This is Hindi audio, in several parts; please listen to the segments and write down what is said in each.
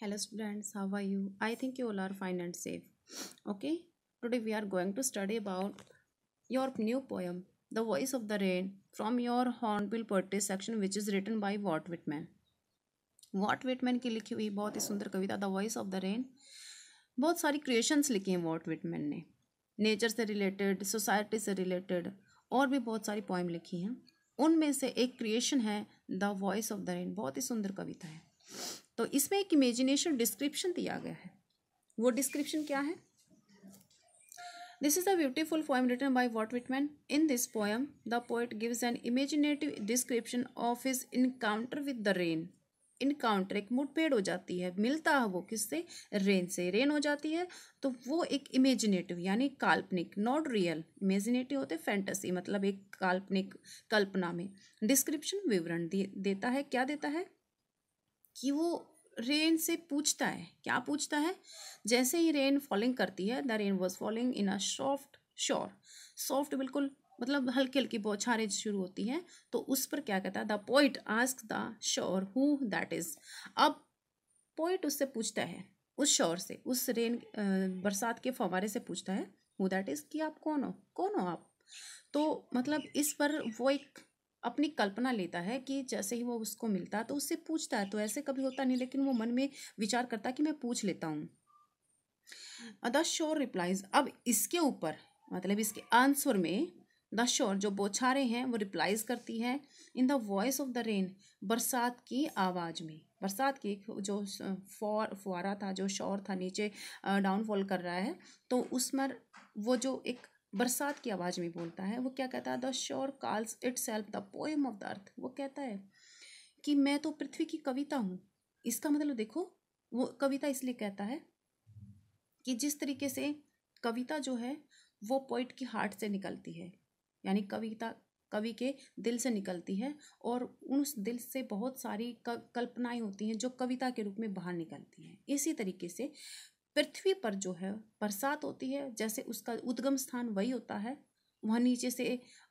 hello students how are you i think you all are fine and safe okay today we are going to study about your new poem the voice of the rain from your hornbill poetry section which is written by walt whitman Walt Whitman की लिखी हुई बहुत ही सुंदर कविता the voice of the rain बहुत सारी क्रिएशंस लिखी हैं वॉट विटमैन ने नेचर से रिलेटेड सोसाइटी से रिलेटेड और भी बहुत सारी पोइम लिखी हैं उनमें से एक क्रिएशन है the voice of the rain बहुत ही सुंदर कविता है तो इसमें एक इमेजिनेशन डिस्क्रिप्शन दिया गया है वो डिस्क्रिप्शन क्या है this is a beautiful poem written by Walt Whitman in this poem the poet gives an imaginative description of his encounter with the rain encounter एक मुठभेड़ हो जाती है मिलता है वो किससे रेन से रेन हो जाती है तो वो एक इमेजिनेटिव यानी काल्पनिक नॉट रियल इमेजिनेटिव होते फैंटेसी मतलब एक काल्पनिक कल्पना में डिस्क्रिप्शन विवरण दे, देता है क्या देता है कि वो रेन से पूछता है क्या पूछता है जैसे ही रेन फॉलिंग करती है the rain was falling in a soft shower soft बिल्कुल मतलब हल्की हल्की बौछारें शुरू होती हैं तो उस पर क्या कहता है the poet ask the shower who that is अब पोइट उससे पूछता है उस शोर से उस रेन बरसात के फवारे से पूछता है हु दैट इज़ कि आप कौन हो कौन हो आप तो मतलब इस पर वो एक अपनी कल्पना लेता है कि जैसे ही वो उसको मिलता है तो उससे पूछता है तो ऐसे कभी होता नहीं लेकिन वो मन में विचार करता कि मैं पूछ लेता हूँ द श्योर रिप्लाइज अब इसके ऊपर मतलब इसके आंसर में द श्योर जो बोछारे हैं वो रिप्लाइज करती है in the voice of the rain बरसात की आवाज़ में बरसात की जो फौर फुआरा था जो शोर था नीचे डाउनफॉल कर रहा है तो उसमें वो जो एक बरसात की आवाज़ में बोलता है वो क्या कहता है the shower calls itself the poem of the earth वो कहता है कि मैं तो पृथ्वी की कविता हूँ इसका मतलब देखो वो कविता इसलिए कहता है कि जिस तरीके से कविता जो है वो पोइट की हार्ट से निकलती है यानी कविता कवि के दिल से निकलती है और उस दिल से बहुत सारी कल्पनाएं होती हैं जो कविता के रूप में बाहर निकलती हैं इसी तरीके से पृथ्वी पर जो है बरसात होती है जैसे उसका उद्गम स्थान वही होता है वहाँ नीचे से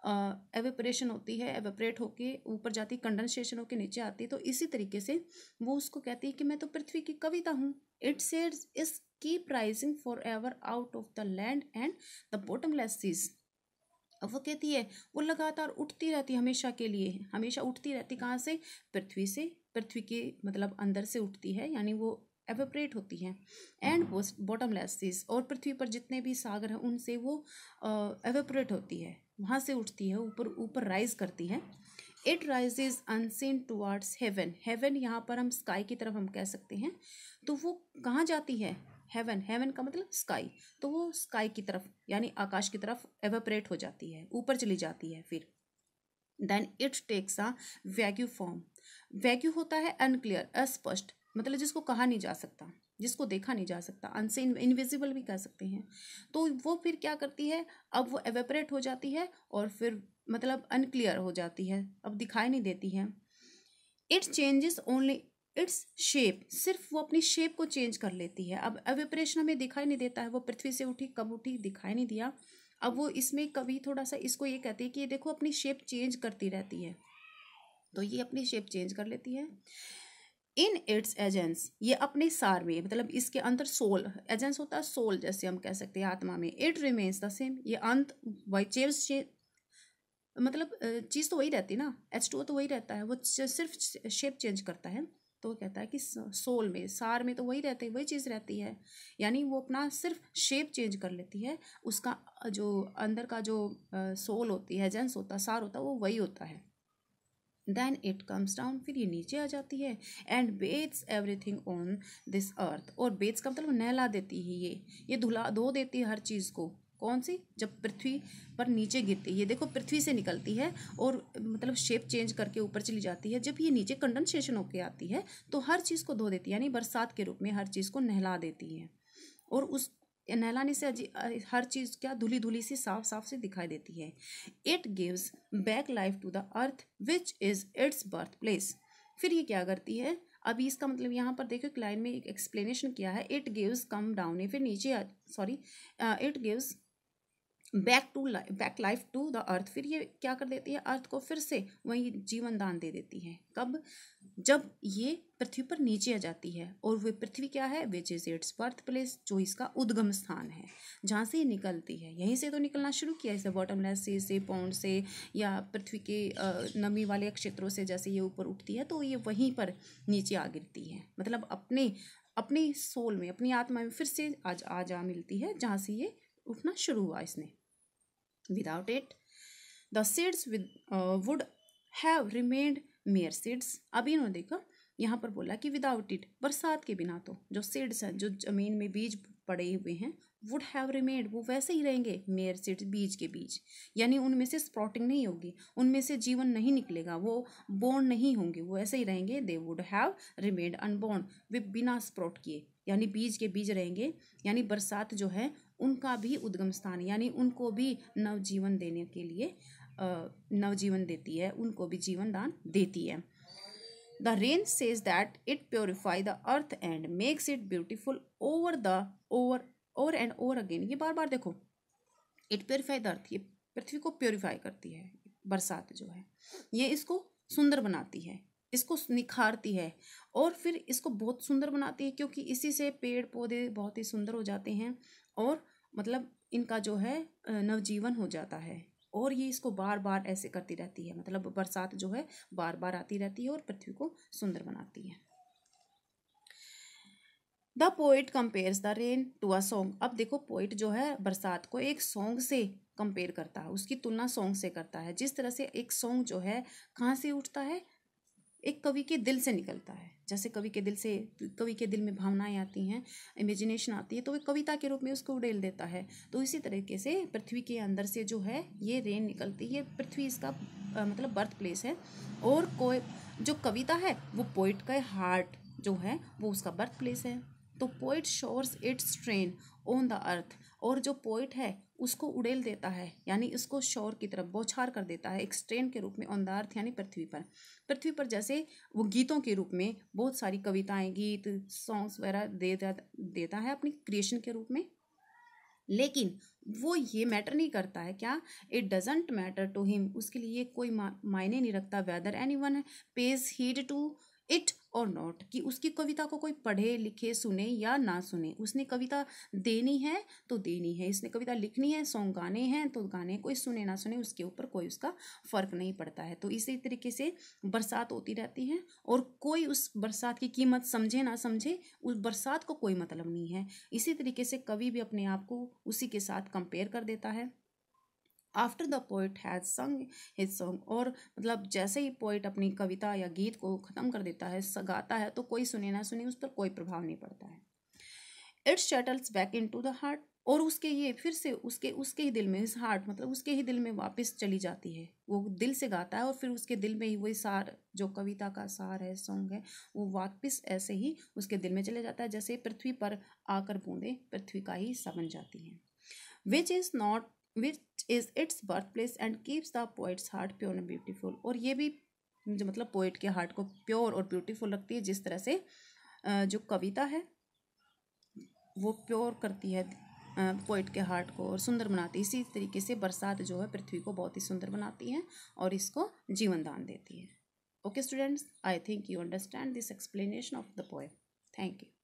एवेपरेशन होती है एवेपरेट होके ऊपर जाती कंडेंसेशन होके नीचे आती है तो इसी तरीके से वो उसको कहती है कि मैं तो पृथ्वी की कविता हूँ इट सेड्स is keep rising forever out of the land and the bottomless seas अब वो कहती है वो लगातार उठती रहती हमेशा के लिए हमेशा उठती रहती कहाँ से पृथ्वी से पृथ्वी के मतलब अंदर से उठती है यानी वो एवेपरेट होती हैं एंड बॉटमलेस सीज और पृथ्वी पर जितने भी सागर हैं उनसे वो एवेपरेट होती है वहाँ से उठती है ऊपर ऊपर राइज करती है it rises unseen towards heaven heaven यहाँ पर हम स्काई की तरफ हम कह सकते हैं तो वो कहाँ जाती है हेवन हेवन का मतलब स्काई तो वो स्काई की तरफ यानी आकाश की तरफ एवेपरेट हो जाती है ऊपर चली जाती है फिर then it takes a vague form vague होता है अनक्लियर अस्पष्ट मतलब जिसको कहा नहीं जा सकता जिसको देखा नहीं जा सकता अनसे इनविजिबल भी कह सकते हैं तो वो फिर क्या करती है अब वो एवेपरेट हो जाती है और फिर मतलब अनक्लियर हो जाती है अब दिखाई नहीं देती है its changes only its shape सिर्फ वो अपनी शेप को चेंज कर लेती है अब एवेपरेशन हमें दिखाई नहीं देता है वो पृथ्वी से उठी कब उठी दिखाई नहीं दिया अब वो इसमें कभी थोड़ा सा इसको ये कहती है कि ये देखो अपनी शेप चेंज करती रहती है तो ये अपनी शेप चेंज कर लेती है इन इट्स एजेंस ये अपने सार में मतलब इसके अंदर सोल एजेंस होता है सोल जैसे हम कह सकते हैं आत्मा में इट रिमेन्स द सेम ये अंत वाई चेव्स मतलब चीज़ तो वही रहती ना एच टू तो वही रहता है वो सिर्फ शेप चेंज करता है तो कहता है कि सोल में सार में तो वही रहते हैं वही चीज़ रहती है यानी वो अपना सिर्फ शेप चेंज कर लेती है उसका जो अंदर का जो सोल होती है जेंस होता सार होता वो वही होता है देन इट कम्स डाउन फिर ये नीचे आ जाती है and bathes everything on this earth और बेट्स का मतलब नहला देती है ये ये धुला धो देती है हर चीज़ को कौन सी जब पृथ्वी पर नीचे गिरती है ये देखो पृथ्वी से निकलती है और मतलब शेप चेंज करके ऊपर चली जाती है जब ये नीचे कंडनसेशन होकर आती है तो हर चीज़ को धो देती है यानी बरसात के रूप में हर चीज़ को नहला देती है और उस नहलाने से हर चीज़ क्या धुली धुली सी साफ साफ से दिखाई देती है it gives back life to the earth which is its birth place फिर ये क्या करती है अभी इसका मतलब यहाँ पर देखो क्लाइन में एक एक्सप्लेनेशन किया है इट गिव्स कम डाउन है फिर नीचे sorry it gives back to back life to the earth फिर ये क्या कर देती है अर्थ को फिर से वही जीवन दान दे देती है कब जब ये पृथ्वी पर नीचे आ जाती है और वह पृथ्वी क्या है which is its birth place जो इसका उद्गम स्थान है जहाँ से ये निकलती है यहीं से तो निकलना शुरू किया इसे बॉटमलेस से से पौंड से या पृथ्वी के नमी वाले क्षेत्रों से जैसे ये ऊपर उठती है तो ये वहीं पर नीचे आ गिरती है मतलब अपने अपने सोल में अपनी आत्मा में फिर से आज आ जा मिलती है जहाँ से ये उठना शुरू हुआ इसने without it the seeds with would have remained mere seeds अभी इन्होंने देखा यहाँ पर बोला कि विदाउट इट बरसात के बिना तो जो सीड्स हैं जो ज़मीन में बीज पड़े हुए हैं वुड हैव रिमेड वो वैसे ही रहेंगे मेयर सीड्स बीज के बीज यानी उनमें से स्प्रॉटिंग नहीं होगी उनमें से जीवन नहीं निकलेगा वो बोर्न नहीं होंगे वो ऐसे ही रहेंगे they would have remained unborn वे बिना स्प्रॉट किए यानी बीज के बीज रहेंगे यानी बरसात जो है उनका भी उद्गम स्थान यानी उनको भी नवजीवन देने के लिए नवजीवन देती है उनको भी जीवन दान देती है the rain says that it purify the earth and makes it beautiful over the over over and over again ये बार बार देखो इट प्योरिफाई द अर्थ ये पृथ्वी को प्योरीफाई करती है बरसात जो है ये इसको सुंदर बनाती है इसको निखारती है और फिर इसको बहुत सुंदर बनाती है क्योंकि इसी से पेड़ पौधे बहुत ही सुंदर हो जाते हैं और मतलब इनका जो है नवजीवन हो जाता है और ये इसको बार बार ऐसे करती रहती है मतलब बरसात जो है बार बार आती रहती है और पृथ्वी को सुंदर बनाती है the poet compares the rain to a song अब देखो पोइट जो है बरसात को एक सॉन्ग से कंपेयर करता है उसकी तुलना सॉन्ग से करता है जिस तरह से एक सॉन्ग जो है कहाँ से उठता है एक कवि के दिल से निकलता है जैसे कवि के दिल से कवि के दिल में भावनाएं आती हैं इमेजिनेशन आती है तो वह कविता के रूप में उसको उड़ेल देता है तो इसी तरीके से पृथ्वी के अंदर से जो है ये रेन निकलती है पृथ्वी इसका आ, मतलब बर्थ प्लेस है और कोई जो कविता है वो पोइट का हार्ट जो है वो उसका बर्थ प्लेस है तो poet shores its train on the earth और जो पोइट है उसको उड़ेल देता है यानी इसको शोर की तरफ बौछार कर देता है एक स्ट्रेन के रूप में ऑन यानी पृथ्वी पर पृथ्वी पर जैसे वो गीतों के रूप में बहुत सारी कविताएं गीत सॉन्ग्स वगैरह दे देता है अपनी क्रिएशन के रूप में लेकिन वो ये मैटर नहीं करता है क्या it doesn't matter to him उसके लिए कोई मायने नहीं रखता whether anyone pays heed to it और नॉट कि उसकी कविता को कोई पढ़े लिखे सुने या ना सुने उसने कविता देनी है तो देनी है इसने कविता लिखनी है सॉन्ग गाने हैं तो गाने कोई सुने ना सुने उसके ऊपर कोई उसका फ़र्क नहीं पड़ता है तो इसी तरीके से बरसात होती रहती है और कोई उस बरसात की कीमत समझे ना समझे उस बरसात को कोई मतलब नहीं है इसी तरीके से कवि भी अपने आप को उसी के साथ कंपेयर कर देता है after the poet has sung his song और मतलब जैसे ही पोइट अपनी कविता या गीत को ख़त्म कर देता है गाता है तो कोई सुने ना सुने उस पर कोई प्रभाव नहीं पड़ता है its settles back into the heart और उसके ये फिर से उसके उसके ही दिल में इस हार्ट मतलब उसके ही दिल में वापस चली जाती है वो दिल से गाता है और फिर उसके दिल में ही वही सार जो कविता का सार है सॉन्ग है वो वापस ऐसे ही उसके दिल में चले जाता है जैसे पृथ्वी पर आकर बूंदे पृथ्वी का ही हिस्सा बन जाती हैं which is not which is its birth place and keeps the poet's heart pure and beautiful और ये भी जो मतलब पोइट के हार्ट को प्योर और ब्यूटीफुल रखती है जिस तरह से जो कविता है वो प्योर करती है पोइट के हार्ट को और सुंदर बनाती है इसी तरीके से बरसात जो है पृथ्वी को बहुत ही सुंदर बनाती है और इसको जीवन दान देती है okay students I think you understand this explanation of the poem thank you